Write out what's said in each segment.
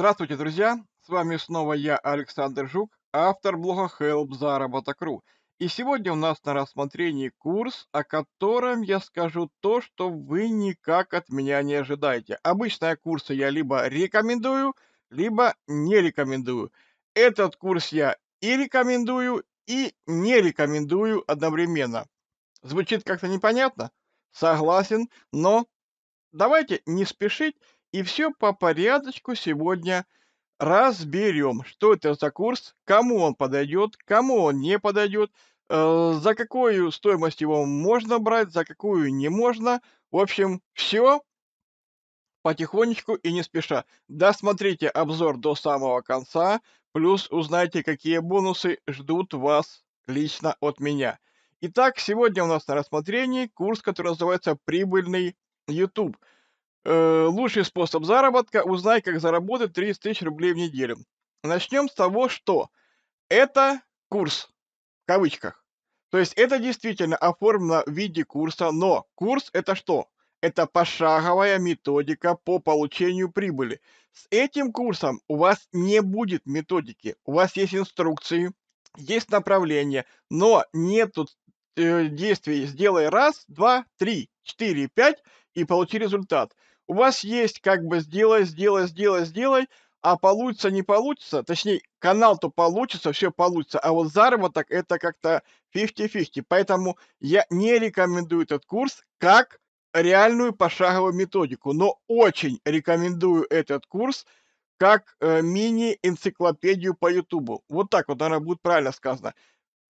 Здравствуйте, друзья! С вами снова я, Александр Жук, автор блога helpzaработок.ру. И сегодня у нас на рассмотрении курс, о котором я скажу то, что вы никак от меня не ожидаете. Обычно курсы я либо рекомендую, либо не рекомендую. Этот курс я и рекомендую, и не рекомендую одновременно. Звучит как-то непонятно? Согласен, но давайте не спешить и все по порядочку сегодня разберем, что это за курс, кому он подойдет, кому он не подойдет, э, за какую стоимость его можно брать, за какую не можно. В общем, все потихонечку и не спеша. Досмотрите обзор до самого конца, плюс узнайте, какие бонусы ждут вас лично от меня. Итак, сегодня у нас на рассмотрении курс, который называется «Прибыльный YouTube». Э, лучший способ заработка – узнай, как заработать 30 тысяч рублей в неделю. Начнем с того, что это курс, в кавычках. То есть это действительно оформлено в виде курса, но курс – это что? Это пошаговая методика по получению прибыли. С этим курсом у вас не будет методики, у вас есть инструкции, есть направление, но нету э, действий «сделай раз, два, три, четыре, пять» и получи результат – у вас есть как бы сделай, сделай, сделай, сделай, а получится, не получится, точнее, канал-то получится, все получится, а вот заработок это как-то 50-50. Поэтому я не рекомендую этот курс как реальную пошаговую методику, но очень рекомендую этот курс как э, мини-энциклопедию по Ютубу. Вот так вот она будет правильно сказано.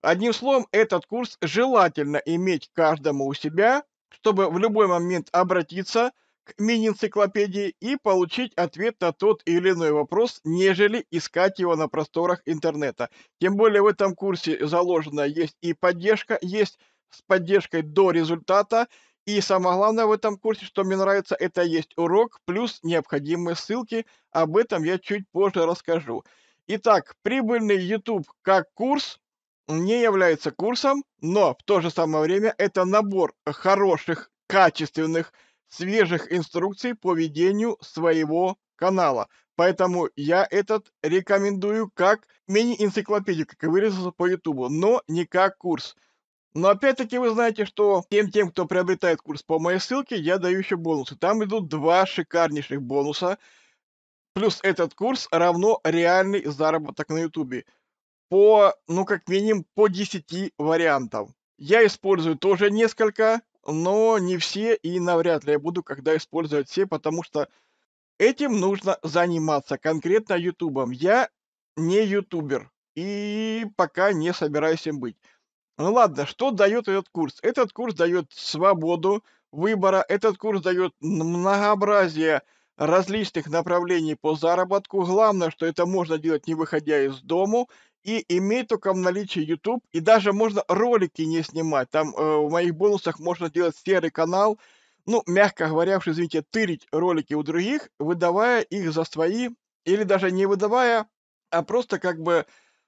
Одним словом, этот курс желательно иметь каждому у себя, чтобы в любой момент обратиться – к мини-энциклопедии и получить ответ на тот или иной вопрос, нежели искать его на просторах интернета. Тем более в этом курсе заложена есть и поддержка, есть с поддержкой до результата, и самое главное в этом курсе, что мне нравится, это есть урок плюс необходимые ссылки. Об этом я чуть позже расскажу. Итак, прибыльный YouTube как курс не является курсом, но в то же самое время это набор хороших, качественных, свежих инструкций по ведению своего канала. Поэтому я этот рекомендую как мини-энциклопедию, как и выразился по Ютубу, но не как курс. Но опять-таки вы знаете, что тем тем, кто приобретает курс по моей ссылке, я даю еще бонусы. Там идут два шикарнейших бонуса. Плюс этот курс равно реальный заработок на Ютубе. По, ну как минимум, по 10 вариантам. Я использую тоже несколько но не все и навряд ли я буду когда использовать все, потому что этим нужно заниматься конкретно ютубом. Я не ютубер и пока не собираюсь им быть. Ну ладно, что дает этот курс? Этот курс дает свободу выбора, этот курс дает многообразие различных направлений по заработку. Главное, что это можно делать не выходя из дому и имеет только в наличии YouTube, и даже можно ролики не снимать. Там э, в моих бонусах можно делать серый канал, ну, мягко говоря, уж извините, тырить ролики у других, выдавая их за свои, или даже не выдавая, а просто как бы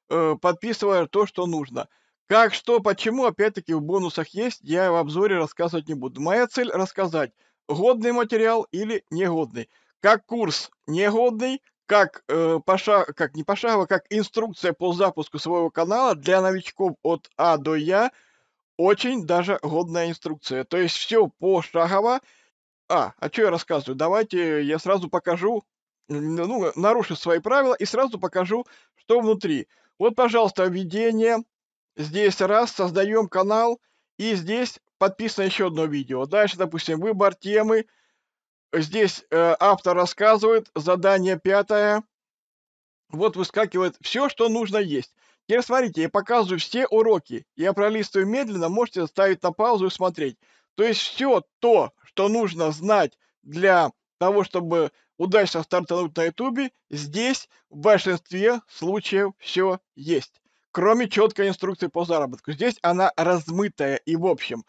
э, подписывая то, что нужно. Как, что, почему, опять-таки в бонусах есть, я в обзоре рассказывать не буду. Моя цель рассказать, годный материал или негодный. Как курс негодный, как э, паша, как не пошагово, а как инструкция по запуску своего канала для новичков от А до Я, очень даже годная инструкция. То есть все пошагово. А, а что я рассказываю? Давайте я сразу покажу, ну, ну, нарушу свои правила и сразу покажу, что внутри. Вот, пожалуйста, введение. Здесь раз, создаем канал. И здесь подписано еще одно видео. Дальше, допустим, выбор темы здесь э, автор рассказывает, задание пятое. Вот выскакивает все, что нужно есть. Теперь смотрите, я показываю все уроки. Я пролистываю медленно, можете ставить на паузу и смотреть. То есть все то, что нужно знать для того, чтобы удачно стартануть на ютубе, здесь в большинстве случаев все есть. Кроме четкой инструкции по заработку. Здесь она размытая и в общем.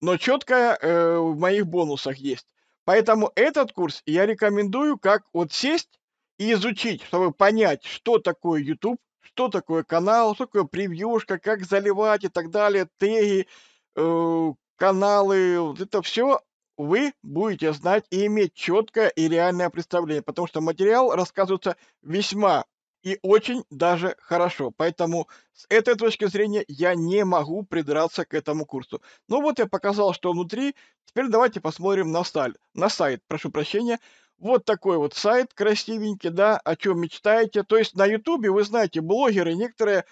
Но четкая э, в моих бонусах есть. Поэтому этот курс я рекомендую как вот сесть и изучить, чтобы понять, что такое YouTube, что такое канал, что такое превьюшка, как заливать и так далее, теги, э, каналы, вот это все вы будете знать и иметь четкое и реальное представление, потому что материал рассказывается весьма и очень даже хорошо. Поэтому с этой точки зрения я не могу придраться к этому курсу. Ну вот я показал, что внутри. Теперь давайте посмотрим на, сталь, на сайт, прошу прощения. Вот такой вот сайт красивенький, да, о чем мечтаете. То есть на ютубе, вы знаете, блогеры некоторые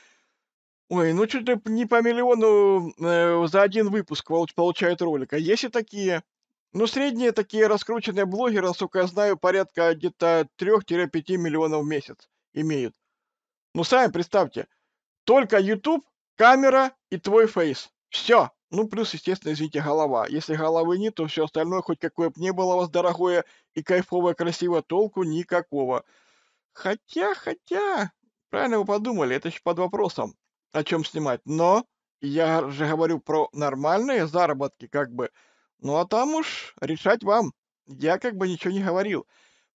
Ой, ну чуть ли не по миллиону э, за один выпуск получают ролика. А есть и такие. Ну, средние такие раскрученные блогеры, насколько я знаю, порядка где-то 3-5 миллионов в месяц имеют. Ну, сами представьте, только YouTube, камера и твой фейс. Все. Ну, плюс, естественно, извините, голова. Если головы нет, то все остальное, хоть какое бы ни было у вас дорогое и кайфовое, красиво, толку никакого. Хотя, хотя, правильно вы подумали, это еще под вопросом, о чем снимать. Но я же говорю про нормальные заработки, как бы. Ну, а там уж решать вам. Я как бы ничего не говорил.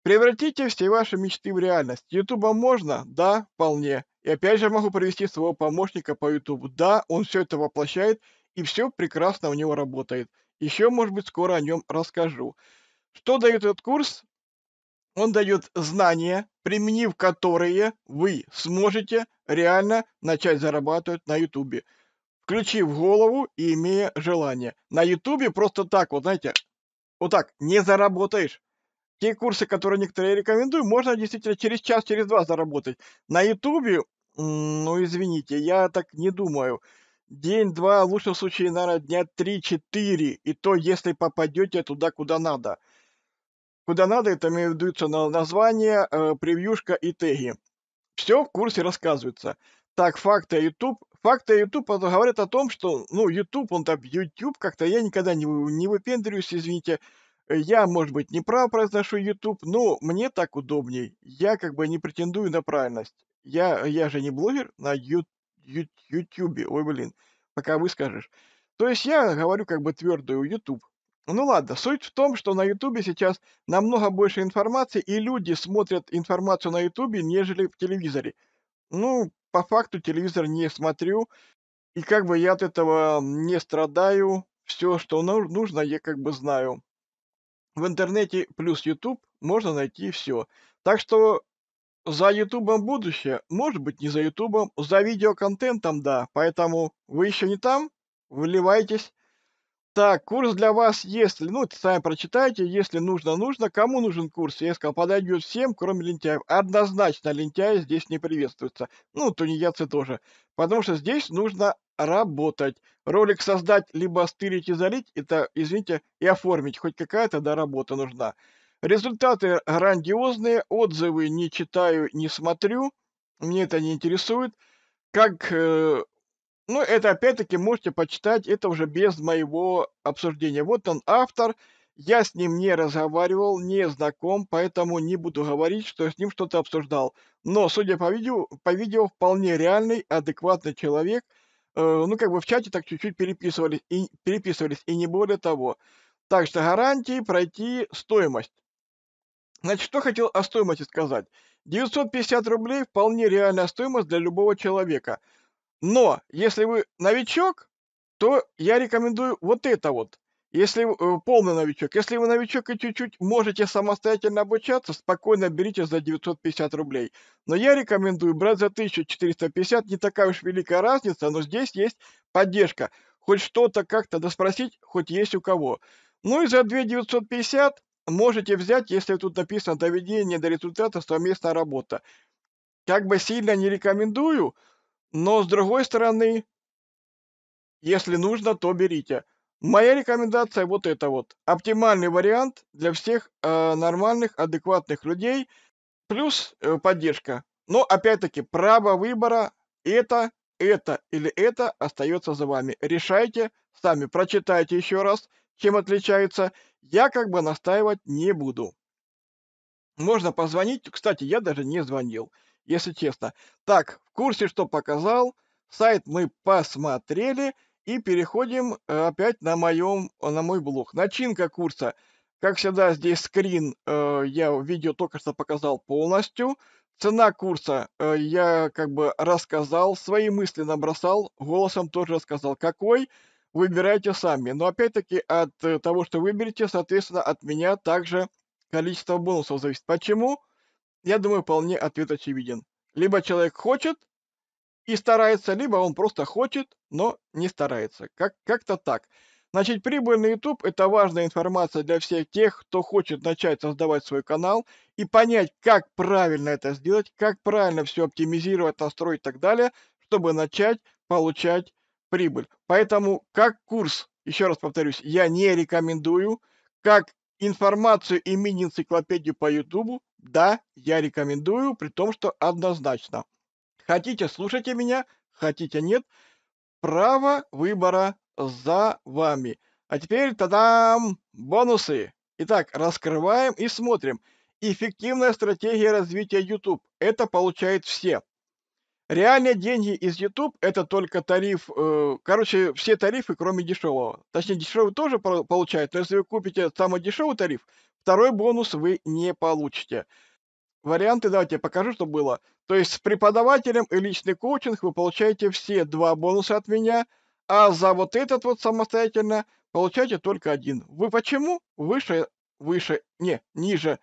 Превратите все ваши мечты в реальность. Ютубом можно? Да, вполне. И опять же могу привести своего помощника по Ютубу. Да, он все это воплощает, и все прекрасно у него работает. Еще, может быть, скоро о нем расскажу. Что дает этот курс? Он дает знания, применив которые вы сможете реально начать зарабатывать на Ютубе. Включив голову и имея желание. На Ютубе просто так, вот знаете, вот так не заработаешь те курсы, которые некоторые рекомендую, можно действительно через час, через два заработать. На Ютубе, ну извините, я так не думаю. День-два, в лучшем случае, наверное, дня три-четыре. И то, если попадете туда, куда надо. Куда надо, это имею в виду название, э, превьюшка и теги. Все в курсе рассказывается. Так, факты YouTube. Факты YouTube говорят о том, что, ну, YouTube, он там, YouTube как-то, я никогда не, не выпендриваюсь, извините, я, может быть, не прав произношу YouTube, но мне так удобней. Я как бы не претендую на правильность. Я, я же не блогер на YouTube. Ой, блин, пока вы скажешь. То есть я говорю как бы твердую YouTube. Ну ладно, суть в том, что на Ютубе сейчас намного больше информации, и люди смотрят информацию на Ютубе, нежели в телевизоре. Ну, по факту телевизор не смотрю, и как бы я от этого не страдаю, все, что нужно, я как бы знаю в интернете плюс YouTube можно найти все. Так что за Ютубом будущее, может быть не за Ютубом, за видеоконтентом, да. Поэтому вы еще не там, вливайтесь. Так, курс для вас, если, ну, сами прочитайте, если нужно, нужно. Кому нужен курс? Я сказал, подойдет всем, кроме лентяев. Однозначно лентяи здесь не приветствуются. Ну, тунеядцы тоже. Потому что здесь нужно работать. Ролик создать, либо стырить и залить, это, извините, и оформить. Хоть какая-то, да, работа нужна. Результаты грандиозные, отзывы не читаю, не смотрю. Мне это не интересует. Как, э, ну, это опять-таки можете почитать, это уже без моего обсуждения. Вот он, автор. Я с ним не разговаривал, не знаком, поэтому не буду говорить, что с ним что-то обсуждал. Но, судя по видео, по видео вполне реальный, адекватный человек – Э, ну, как бы в чате так чуть-чуть переписывались и, переписывались, и не более того. Так что гарантии пройти стоимость. Значит, что хотел о стоимости сказать. 950 рублей вполне реальная стоимость для любого человека. Но, если вы новичок, то я рекомендую вот это вот. Если э, полный новичок, если вы новичок и чуть-чуть можете самостоятельно обучаться, спокойно берите за 950 рублей. Но я рекомендую брать за 1450, не такая уж великая разница, но здесь есть поддержка. Хоть что-то как-то доспросить, хоть есть у кого. Ну и за 2950 можете взять, если тут написано доведение до результата совместная работа. Как бы сильно не рекомендую, но с другой стороны, если нужно, то берите. Моя рекомендация вот это вот. Оптимальный вариант для всех э, нормальных, адекватных людей, плюс э, поддержка. Но опять-таки право выбора это, это или это остается за вами. Решайте сами, прочитайте еще раз, чем отличается. Я как бы настаивать не буду. Можно позвонить. Кстати, я даже не звонил, если честно. Так, в курсе, что показал. Сайт мы посмотрели. И переходим э, опять на, моем, э, на мой блог. Начинка курса. Как всегда, здесь скрин э, я видео только что показал полностью. Цена курса э, я как бы рассказал, свои мысли набросал, голосом тоже рассказал. Какой? Выбирайте сами. Но опять-таки от э, того, что выберете, соответственно, от меня также количество бонусов зависит. Почему? Я думаю, вполне ответ очевиден. Либо человек хочет, и старается, либо он просто хочет, но не старается. Как- как-то так. Значит, прибыль на YouTube – это важная информация для всех тех, кто хочет начать создавать свой канал и понять, как правильно это сделать, как правильно все оптимизировать, настроить и так далее, чтобы начать получать прибыль. Поэтому, как курс, еще раз повторюсь, я не рекомендую, как информацию и мини-энциклопедию по YouTube, да, я рекомендую, при том, что однозначно – Хотите, слушайте меня, хотите, нет. Право выбора за вами. А теперь, тадам, бонусы. Итак, раскрываем и смотрим. Эффективная стратегия развития YouTube. Это получают все. Реальные деньги из YouTube это только тариф, э, короче, все тарифы, кроме дешевого. Точнее, дешевый тоже получает, но если вы купите самый дешевый тариф, второй бонус вы не получите. Варианты давайте покажу, что было. То есть с преподавателем и личный коучинг вы получаете все два бонуса от меня, а за вот этот вот самостоятельно получаете только один. Вы почему? Выше, выше, не, ниже.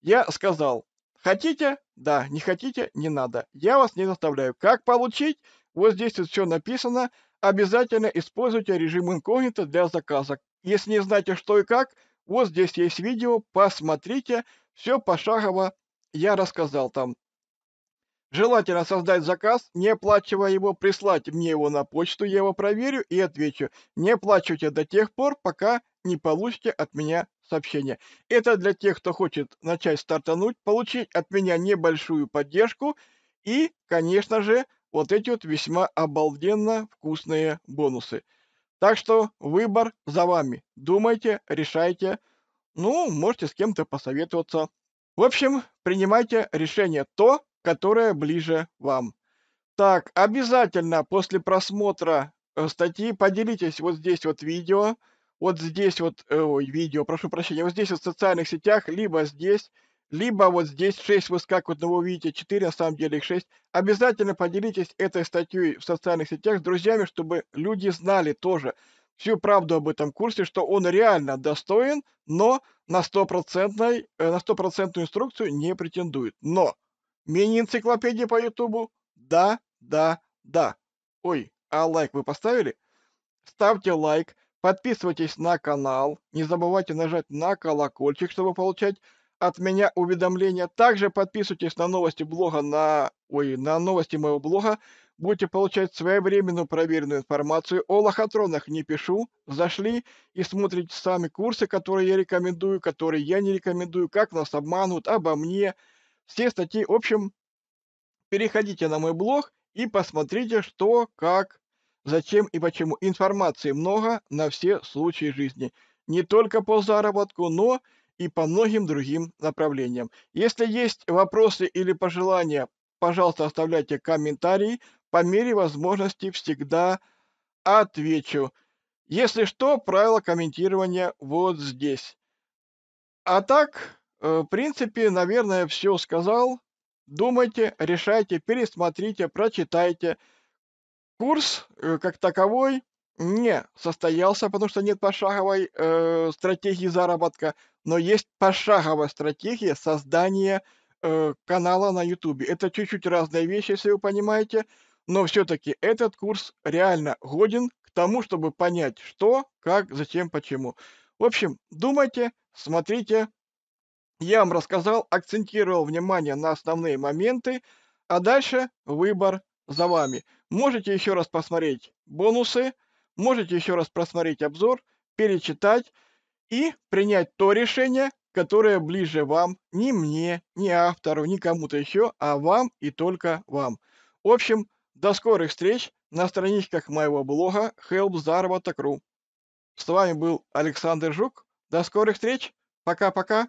Я сказал, хотите? Да, не хотите? Не надо. Я вас не заставляю. Как получить? Вот здесь вот все написано. Обязательно используйте режим инкогнито для заказа. Если не знаете что и как, вот здесь есть видео, посмотрите, все пошагово я рассказал там. Желательно создать заказ, не оплачивая его, прислать мне его на почту, я его проверю и отвечу. Не оплачивайте до тех пор, пока не получите от меня сообщение. Это для тех, кто хочет начать стартануть, получить от меня небольшую поддержку и, конечно же, вот эти вот весьма обалденно вкусные бонусы. Так что выбор за вами. Думайте, решайте. Ну, можете с кем-то посоветоваться. В общем, принимайте решение то, которое ближе вам. Так, обязательно после просмотра э, статьи поделитесь вот здесь вот видео, вот здесь вот, э, ой, видео, прошу прощения, вот здесь вот в социальных сетях, либо здесь, либо вот здесь 6 выскакивают, но ну, вы видите 4, на самом деле их 6. Обязательно поделитесь этой статьей в социальных сетях с друзьями, чтобы люди знали тоже, всю правду об этом курсе, что он реально достоин, но на э, стопроцентную на инструкцию не претендует. Но мини-энциклопедия по Ютубу? Да, да, да. Ой, а лайк вы поставили? Ставьте лайк, подписывайтесь на канал, не забывайте нажать на колокольчик, чтобы получать от меня уведомления. Также подписывайтесь на новости блога на... Ой, на новости моего блога будете получать своевременную проверенную информацию о лохотронах, не пишу, зашли и смотрите сами курсы, которые я рекомендую, которые я не рекомендую, как нас обманут, обо мне, все статьи, в общем, переходите на мой блог и посмотрите, что, как, зачем и почему. Информации много на все случаи жизни. Не только по заработку, но и по многим другим направлениям. Если есть вопросы или пожелания, пожалуйста, оставляйте комментарии по мере возможности всегда отвечу. Если что, правила комментирования вот здесь. А так, э, в принципе, наверное, все сказал. Думайте, решайте, пересмотрите, прочитайте. Курс э, как таковой не состоялся, потому что нет пошаговой э, стратегии заработка, но есть пошаговая стратегия создания э, канала на YouTube. Это чуть-чуть разные вещи, если вы понимаете но все-таки этот курс реально годен к тому, чтобы понять, что, как, зачем, почему. В общем, думайте, смотрите. Я вам рассказал, акцентировал внимание на основные моменты, а дальше выбор за вами. Можете еще раз посмотреть бонусы, можете еще раз просмотреть обзор, перечитать и принять то решение, которое ближе вам, не мне, не автору, ни кому-то еще, а вам и только вам. В общем, до скорых встреч на страничках моего блога helpzaработок.ру. С вами был Александр Жук. До скорых встреч. Пока-пока.